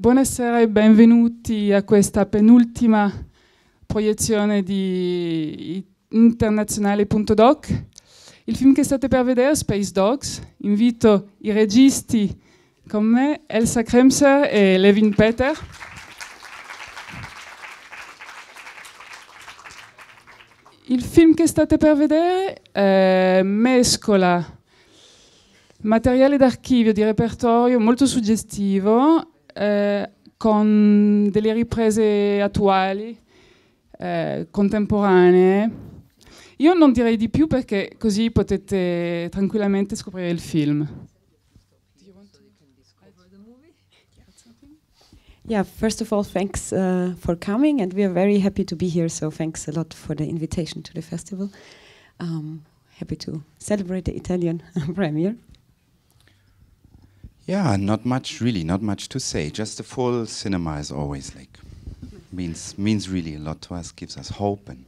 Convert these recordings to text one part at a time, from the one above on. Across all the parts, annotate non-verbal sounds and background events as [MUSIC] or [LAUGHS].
Buonasera e benvenuti a questa penultima proiezione di internazionale.doc. Il film che state per vedere è Space Dogs. Invito i registi con me, Elsa Kremser e Levin Peter. Il film che state per vedere eh, mescola materiale d'archivio di repertorio molto suggestivo eh, con delle riprese attuali, eh, contemporanee. Io non direi di più perché così potete tranquillamente scoprire il film. Yeah, first of all, thanks uh, for coming, and we are very happy to be here. So, thanks a lot for the invitation to the festival. Um, happy to celebrate the Italian [LAUGHS] premiere. Yeah, not much really, not much to say. Just the full cinema is always like means means really a lot to us, gives us hope and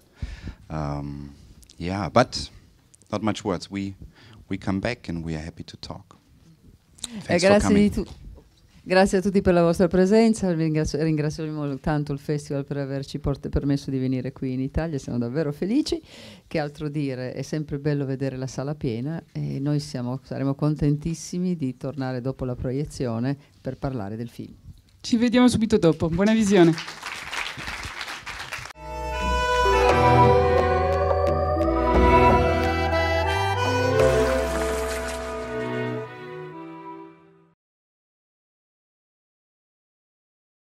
um, yeah, but not much words. We we come back and we are happy to talk. Thanks for coming. Grazie a tutti per la vostra presenza, ringrazio, ringraziamo tanto il festival per averci permesso di venire qui in Italia, siamo davvero felici. Che altro dire, è sempre bello vedere la sala piena e noi siamo, saremo contentissimi di tornare dopo la proiezione per parlare del film. Ci vediamo subito dopo, buona visione.